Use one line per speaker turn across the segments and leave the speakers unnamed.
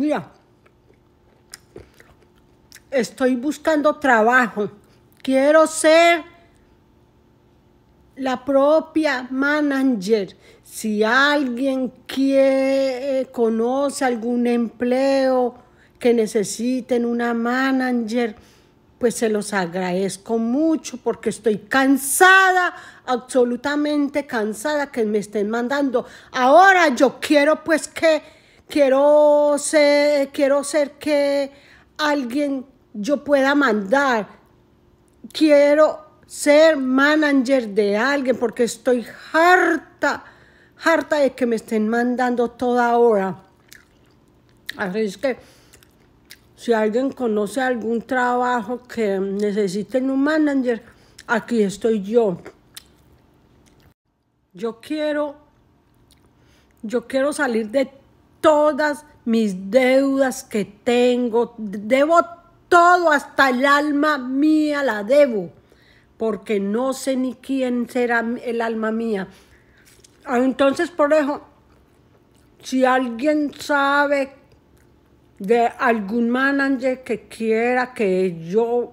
Mira, estoy buscando trabajo. Quiero ser la propia manager. Si alguien que conoce algún empleo que necesiten una manager, pues se los agradezco mucho porque estoy cansada, absolutamente cansada que me estén mandando. Ahora yo quiero pues que quiero ser, quiero ser que alguien yo pueda mandar, quiero ser manager de alguien porque estoy harta, harta de que me estén mandando toda hora. Así es que si alguien conoce algún trabajo que necesiten un manager, aquí estoy yo. Yo quiero, yo quiero salir de todas mis deudas que tengo, debo todo hasta el alma mía la debo, porque no sé ni quién será el alma mía. Ah, entonces, por eso, si alguien sabe de algún manager que quiera que yo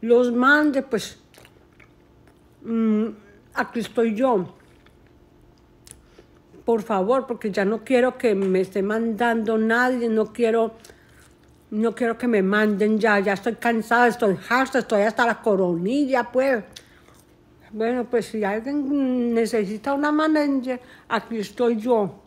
los mande, pues mm, aquí estoy yo por favor, porque ya no quiero que me esté mandando nadie, no quiero, no quiero que me manden ya, ya estoy cansada, estoy harta, estoy hasta la coronilla, pues. Bueno, pues si alguien necesita una manager, aquí estoy yo.